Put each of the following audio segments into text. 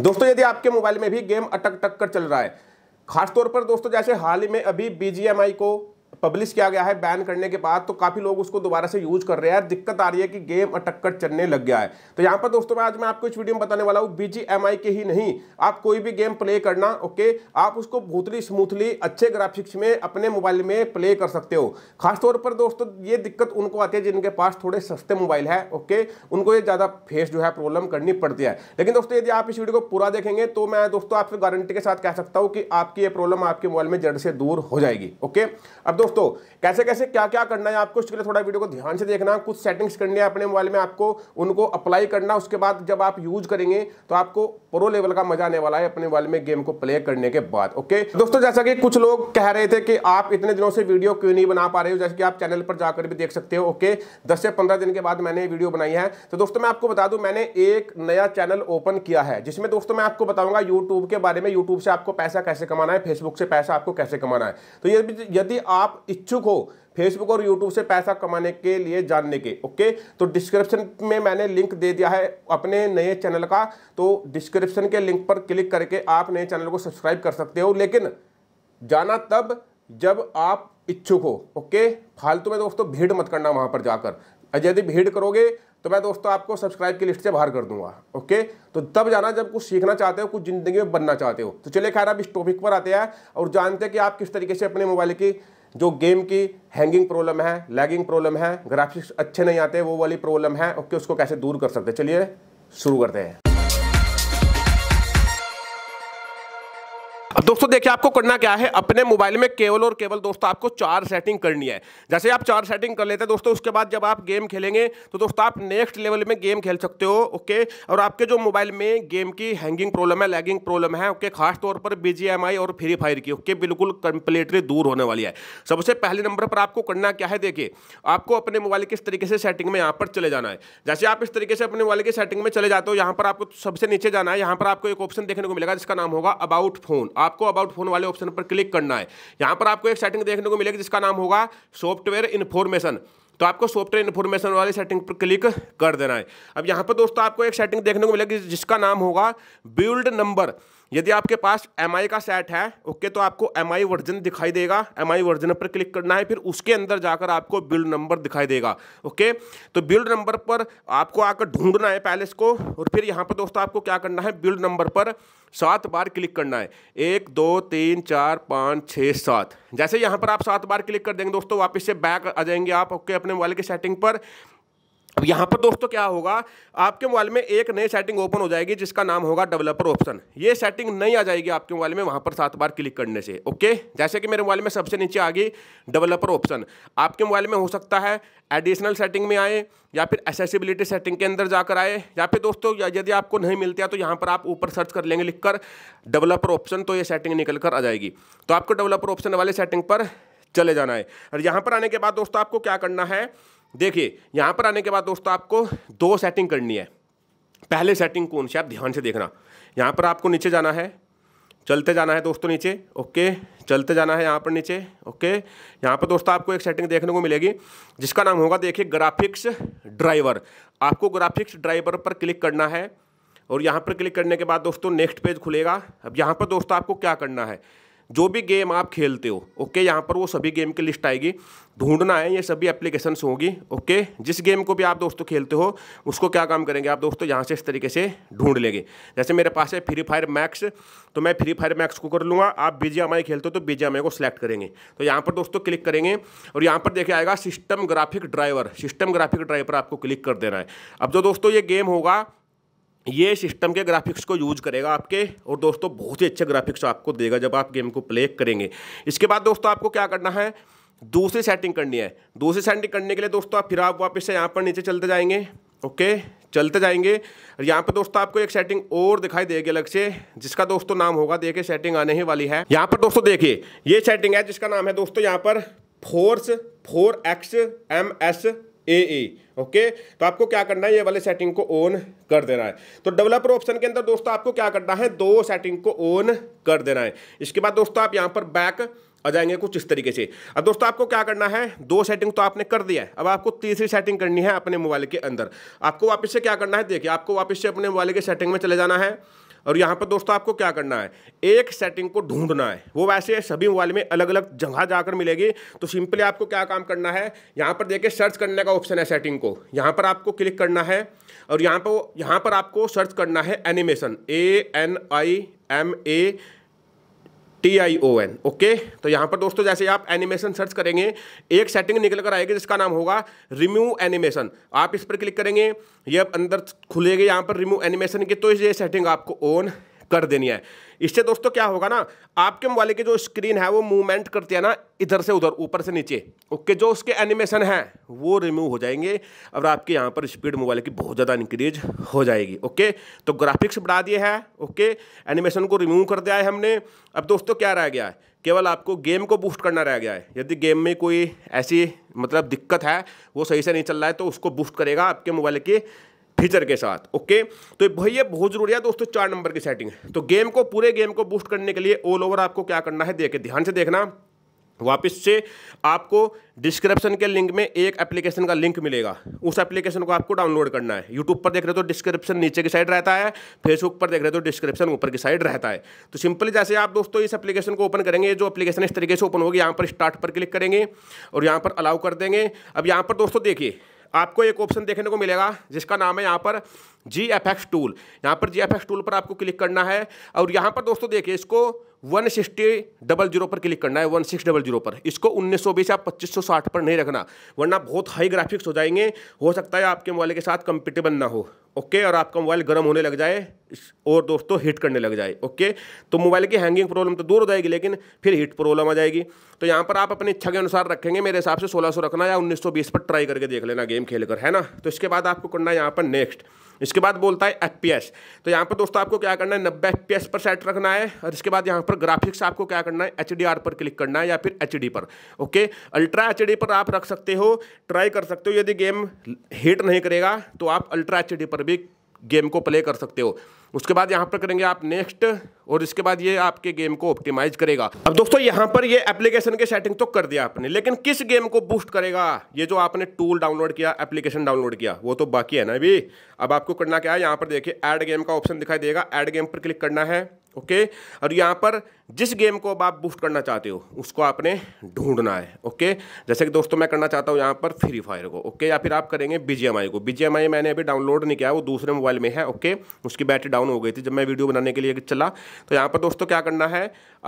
दोस्तों यदि आपके मोबाइल में भी गेम अटक टक कर चल रहा है खासतौर पर दोस्तों जैसे हाल ही में अभी बीजीएमआई को पब्लिश किया गया है बैन करने के बाद तो काफ़ी लोग उसको दोबारा से यूज कर रहे हैं दिक्कत आ रही है कि गेम अटक्कट चलने लग गया है तो यहाँ पर दोस्तों मैं आज मैं आपको इस वीडियो में बताने वाला हूँ बी के ही नहीं आप कोई भी गेम प्ले करना ओके आप उसको भूतली स्मूथली अच्छे ग्राफिक्स में अपने मोबाइल में प्ले कर सकते हो खासतौर पर दोस्तों ये दिक्कत उनको आती है जिनके पास थोड़े सस्ते मोबाइल है ओके उनको ये ज़्यादा फेस जो है प्रॉब्लम करनी पड़ती है लेकिन दोस्तों यदि आप इस वीडियो को पूरा देखेंगे तो मैं दोस्तों आपसे गारंटी के साथ कह सकता हूँ कि आपकी ये प्रॉब्लम आपके मोबाइल में जड़ से दूर हो जाएगी ओके अब दोस्तों कैसे कैसे क्या क्या करना है आपको इसके लिए थोड़ा वीडियो को ध्यान से देखना कुछ सेटिंग्स करनी है अपने मोबाइल में आपको उनको अप्लाई करना उसके बाद जब आप यूज करेंगे तो आपको प्रो लेवल का मजा आने वाला है अपने मोबाइल में गेम को प्ले करने के बाद ओके दोस्तों जैसा कि कुछ लोग कह रहे थे कि आप इतने दिनों से वीडियो क्यों नहीं बना पा रहे हो जैसे कि आप चैनल पर जाकर भी देख सकते हो ओके दस से पंद्रह दिन के बाद मैंने वीडियो बनाई है तो दोस्तों मैं आपको बता दू मैंने एक नया चैनल ओपन किया है जिसमें दोस्तों मैं आपको बताऊंगा यूट्यूब के बारे में यूट्यूब से आपको पैसा कैसे कमाना है फेसबुक से पैसा आपको कैसे कमाना है तो यदि आप आप इच्छुक हो फेसबुक और यूट्यूब से पैसा कमाने के लिए जानने के ओके तो डिस्क्रिप्शन में मैंने लिंक दे दिया है अपने नए चैनल का तो डिस्क्रिप्शन के लिंक पर क्लिक करके आप नए चैनल को सब्सक्राइब कर सकते हो लेकिन जाना तब जब आप इच्छुक हो ओके फालतू में दोस्तों भीड़ मत करना वहाँ पर जाकर यदि भीड़ करोगे तो मैं दोस्तों आपको सब्सक्राइब की लिस्ट से बाहर कर दूंगा ओके तो तब जाना जब कुछ सीखना चाहते हो कुछ ज़िंदगी में बनना चाहते हो तो चलिए खैर आप इस टॉपिक पर आते हैं और जानते हैं कि आप किस तरीके से अपने मोबाइल की जो गेम की हैंगिंग प्रॉब्लम है लैगिंग प्रॉब्लम है ग्राफिक्स अच्छे नहीं आते वो वाली प्रॉब्लम है ओके उसको कैसे दूर कर सकते चलिए शुरू करते हैं दोस्तों देखिए आपको करना क्या है अपने मोबाइल में केवल और केवल दोस्तों आपको चार सेटिंग करनी है जैसे आप चार सेटिंग कर लेते हैं दोस्तों उसके बाद जब आप गेम खेलेंगे तो दोस्तों आप नेक्स्ट लेवल में गेम खेल सकते हो ओके और आपके जो मोबाइल में गेम की हैंगिंग प्रॉब्लम है लैगिंग प्रॉब्लम है ओके खासतौर पर बी और फ्री फायर की ओके बिल्कुल कंप्लीटली दूर होने वाली है सबसे पहले नंबर पर आपको करना क्या है देखिए आपको अपने मोबाइल किस तरीके से सेटिंग में यहाँ पर चले जाना है जैसे आप इस तरीके से अपने मोबाइल की सेटिंग में चले जाते हो यहाँ पर आपको सबसे नीचे जाना है यहाँ पर आपको एक ऑप्शन देखने को मिलेगा जिसका नाम होगा अबाउट फोन आप आपको अबाउट फोन वाले ऑप्शन पर क्लिक करना है यहाँ पर आपको एक सेटिंग देखने को मिलेगी जिसका नाम होगा सॉफ्टवेयर इन्फॉर्मेशन तो आपको सॉफ्टवेयर इन्फॉर्मेशन वाले सेटिंग पर क्लिक कर देना है अब यहाँ पर दोस्तों आपको एक सेटिंग देखने को मिलेगी जिसका नाम होगा बिल्ड नंबर यदि आपके पास एम का सेट है ओके तो आपको एम वर्जन दिखाई देगा एम वर्जन पर क्लिक करना है फिर उसके अंदर जाकर आपको बिल्ड नंबर दिखाई देगा ओके तो बिल्ड नंबर पर आपको आकर ढूंढना है पहले इसको और फिर यहाँ पर दोस्तों आपको क्या करना है बिल्ड नंबर पर सात बार क्लिक करना है एक दो तीन चार पाँच छः सात जैसे यहाँ पर आप सात बार क्लिक कर देंगे दोस्तों वापस से बैक आ जाएंगे आप ओके अपने मोबाइल की सेटिंग पर अब तो यहाँ पर दोस्तों क्या होगा आपके मोबाइल में एक नई सेटिंग ओपन हो जाएगी जिसका नाम होगा डेवलपर ऑप्शन ये सेटिंग नहीं आ जाएगी आपके मोबाइल में वहाँ पर सात बार क्लिक करने से ओके जैसे कि मेरे मोबाइल में सबसे नीचे आ गई डेवलपर ऑप्शन आपके मोबाइल में हो सकता है एडिशनल सेटिंग में आए या फिर एसेसिबिलिटी सेटिंग के अंदर जाकर आए या फिर दोस्तों यदि आपको नहीं मिलती है तो यहाँ पर आप ऊपर सर्च कर लेंगे लिखकर डेवलपर ऑप्शन तो ये सेटिंग निकल कर आ जाएगी तो आपको डेवलपर ऑप्शन वाले सेटिंग पर चले जाना है और यहाँ पर आने के बाद दोस्तों आपको क्या करना है देखिए यहाँ पर आने के बाद दोस्तों आपको दो सेटिंग करनी है पहले सेटिंग कौन सी आप ध्यान से देखना यहाँ पर आपको नीचे जाना है चलते जाना है दोस्तों नीचे ओके चलते जाना है यहाँ पर नीचे ओके यहाँ पर दोस्तों आपको एक सेटिंग देखने को मिलेगी जिसका नाम होगा देखिए ग्राफिक्स ड्राइवर आपको ग्राफिक्स ड्राइवर पर क्लिक करना है और यहाँ पर क्लिक करने के बाद दोस्तों नेक्स्ट पेज खुलेगा अब यहाँ पर दोस्तों आपको क्या करना है जो भी गेम आप खेलते हो ओके यहाँ पर वो सभी गेम की लिस्ट आएगी ढूंढना है ये सभी एप्लीकेशंस होंगी ओके जिस गेम को भी आप दोस्तों खेलते हो उसको क्या काम करेंगे आप दोस्तों यहाँ से इस तरीके से ढूंढ लेंगे जैसे मेरे पास है फ्री फायर मैक्स तो मैं फ्री फायर मैक्स को कर लूँगा आप बीजी खेलते हो तो बीजी को सिलेक्ट करेंगे तो यहाँ पर दोस्तों क्लिक करेंगे और यहाँ पर देखे आएगा system graphic driver system graphic driver आपको क्लिक कर देना है अब जो दोस्तों ये गेम होगा ये सिस्टम के ग्राफिक्स को यूज करेगा आपके और दोस्तों बहुत ही अच्छे ग्राफिक्स आपको देगा जब आप गेम को प्ले करेंगे इसके बाद दोस्तों आपको क्या करना है दूसरी सेटिंग करनी है दूसरी सेटिंग करने के लिए दोस्तों आप फिर आप वापस से यहाँ पर नीचे चलते जाएंगे ओके चलते जाएंगे और यहाँ पर दोस्तों आपको एक सेटिंग और दिखाई देगी अलग से जिसका दोस्तों नाम होगा देखिए सेटिंग आने ही वाली है यहाँ पर दोस्तों देखिए ये सेटिंग है जिसका नाम है दोस्तों यहाँ पर force four X M S A A okay तो आपको क्या करना है ये वाले सेटिंग को ऑन कर देना है तो डेवलपर ऑप्शन के अंदर दोस्तों आपको क्या करना है दो सेटिंग को ऑन कर देना है इसके बाद दोस्तों आप यहाँ पर बैक आ जाएंगे कुछ इस तरीके से अब दोस्तों आपको क्या करना है दो सेटिंग तो आपने कर दिया है अब आपको तीसरी सेटिंग करनी है अपने मोबाइल के अंदर आपको वापस से क्या करना है देखिए आपको वापस से अपने मोबाइल के सेटिंग में चले जाना है और यहाँ पर दोस्तों आपको क्या करना है एक सेटिंग को ढूंढना है वो वैसे सभी मोबाइल में अलग अलग जगह जाकर मिलेगी तो सिंपली आपको क्या काम करना है यहाँ पर देखिए सर्च करने का ऑप्शन है सेटिंग को यहाँ पर आपको क्लिक करना है और यहाँ पर यहाँ पर आपको सर्च करना है animation A N I M A T I O N okay तो यहाँ पर दोस्तों जैसे आप एनिमेशन सर्च करेंगे एक सेटिंग निकल कर आएगी जिसका नाम होगा रिम्यू एनिमेशन आप इस पर क्लिक करेंगे ये अंदर खुलेगी यहाँ पर रिम्यू एनिमेशन की तो ये सेटिंग आपको ऑन कर देनी है इससे दोस्तों क्या होगा ना आपके मोबाइल की जो स्क्रीन है वो मूवमेंट करती है ना इधर से उधर ऊपर से नीचे ओके जो उसके एनिमेशन है वो रिमूव हो जाएंगे और आपके यहाँ पर स्पीड मोबाइल की बहुत ज़्यादा इंक्रीज हो जाएगी ओके तो ग्राफिक्स बढ़ा दिए हैं ओके एनिमेशन को रिमूव कर दिया है हमने अब दोस्तों क्या रह गया है केवल आपको गेम को बूस्ट करना रह गया है यदि गेम में कोई ऐसी मतलब दिक्कत है वो सही से नहीं चल रहा है तो उसको बूस्ट करेगा आपके मोबाइल की फीचर के साथ ओके तो भैया बहुत जरूरी है दोस्तों चार नंबर की सेटिंग है तो गेम को पूरे गेम को बूस्ट करने के लिए ऑल ओवर आपको क्या करना है देखे ध्यान से देखना वापस से आपको डिस्क्रिप्शन के लिंक में एक एप्लीकेशन का लिंक मिलेगा उस एप्लीकेशन को आपको डाउनलोड करना है यूट्यूब पर देख रहे हो तो डिस्क्रिप्शन नीचे की साइड रहता है फेसबुक पर देख रहे हो तो डिस्क्रिप्शन ऊपर की साइड रहता है तो सिंपली जैसे आप दोस्तों इस एप्लीकेशन को ओपन करेंगे जो एप्लीकेशन इस तरीके से ओपन होगी यहाँ पर स्टार्ट पर क्लिक करेंगे और यहाँ पर अलाउ कर देंगे अब यहाँ पर दोस्तों देखिए आपको एक ऑप्शन देखने को मिलेगा जिसका नाम है यहाँ पर जी एफ एक्स टूल यहाँ पर जी एफ एक्स टूल पर आपको क्लिक करना है और यहाँ पर दोस्तों देखिए इसको वन सिक्सटी डबल जीरो पर क्लिक करना है वन सिक्स डबल जीरो पर इसको उन्नीस सौ बीस या पच्चीस सौ साठ पर नहीं रखना वरना बहुत हाई ग्राफिक्स हो जाएंगे हो सकता है आपके मोबाइल के साथ कंपेटेबल ना हो ओके और आपका मोबाइल गर्म होने लग जाए और दोस्तों हीट करने लग जाए ओके तो मोबाइल की हैंगिंग प्रॉब्लम तो दूर हो जाएगी लेकिन फिर हीट प्रॉब्लम आ जाएगी तो यहाँ पर आप अपनी इच्छा के अनुसार रखेंगे मेरे हिसाब से 1600 रखना या 1920 पर ट्राई करके देख लेना गेम खेल कर है ना तो इसके बाद आपको करना है यहाँ पर नेक्स्ट इसके बाद बोलता है एफ तो यहाँ पर दोस्तों आपको क्या करना है नब्बे एफ पर सेट रखना है और इसके बाद यहाँ पर ग्राफिक्स आपको क्या करना है एच पर क्लिक करना है या फिर एच पर ओके अल्ट्रा एच पर आप रख सकते हो ट्राई कर सकते हो यदि गेम हीट नहीं करेगा तो आप अल्ट्रा एच पर भी गेम को प्ले कर सकते हो उसके बाद यहाँ पर करेंगे आप नेक्स्ट और इसके बाद ये आपके गेम को ऑप्टिमाइज करेगा अब दोस्तों यहाँ पर ये एप्लीकेशन के सेटिंग तो कर दिया आपने लेकिन किस गेम को बूस्ट करेगा ये जो आपने टूल डाउनलोड किया एप्लीकेशन डाउनलोड किया वो तो बाकी है ना अभी अब आपको करना क्या है यहाँ पर देखिए ऐड गेम का ऑप्शन दिखाई देगा ऐड गेम पर क्लिक करना है ओके और यहाँ पर जिस गेम को अब आप बूस्ट करना चाहते हो उसको आपने ढूंढना है ओके जैसे कि दोस्तों मैं करना चाहता हूँ यहाँ पर फ्री फायर को ओके या फिर आप करेंगे बी को बी मैंने अभी डाउनलोड नहीं किया वो दूसरे मोबाइल में है ओके उसकी बैटरी डाउन हो गई थी जब मैं वीडियो बनाने के लिए चला तो यहाँ पर दोस्तों क्या करना है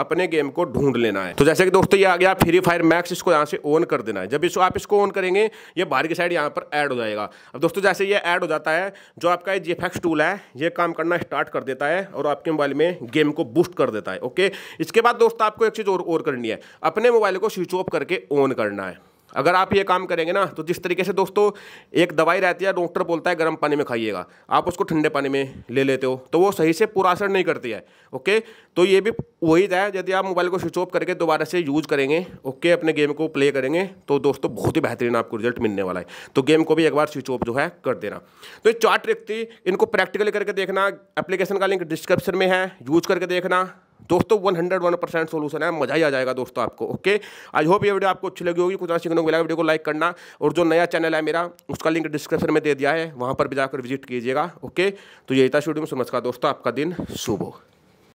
अपने गेम को ढूंढ लेना है तो जैसे कि दोस्तों ये आ गया फ्री फायर मैक्स इसको यहाँ से ऑन कर देना है जब इसको आप इसको ऑन करेंगे ये बाहर की साइड यहाँ पर ऐड हो जाएगा अब दोस्तों जैसे ये ऐड हो जाता है जो आपका जी टूल है ये काम करना स्टार्ट कर देता है और आपके मोबाइल में गेम को बूस्ट कर देता है ओके इसके बाद दोस्त आपको एक चीज़ और और करनी है अपने मोबाइल को स्विच ऑफ करके ऑन करना है अगर आप ये काम करेंगे ना तो जिस तरीके से दोस्तों एक दवाई रहती है डॉक्टर बोलता है गर्म पानी में खाइएगा आप उसको ठंडे पानी में ले लेते हो तो वो सही से पूरा असर नहीं करती है ओके तो ये भी वही है यदि आप मोबाइल को स्विच ऑफ करके दोबारा से यूज करेंगे ओके अपने गेम को प्ले करेंगे तो दोस्तों बहुत ही बेहतरीन आपको रिजल्ट मिलने वाला है तो गेम को भी एक बार स्विच ऑफ जो है कर देना तो ये चार ट्रिक थी इनको प्रैक्टिकली करके देखना एप्लीकेशन का लिंक डिस्क्रिप्शन में है यूज करके देखना दोस्तों one hundred one percent solution है मजा ही आ जाएगा दोस्तों आपको ओके आई होप ये वीडियो आपको अच्छी लगी होगी कुछ ना सीखने को मिला वीडियो को लाइक करना और जो नया चैनल है मेरा उसका लिंक डिस्क्रिप्शन में दे दिया है वहाँ पर भी जाकर विजिट कीजिएगा ओके तो यही था वीडियो में नमस्कार दोस्तों आपका दिन शुभ हो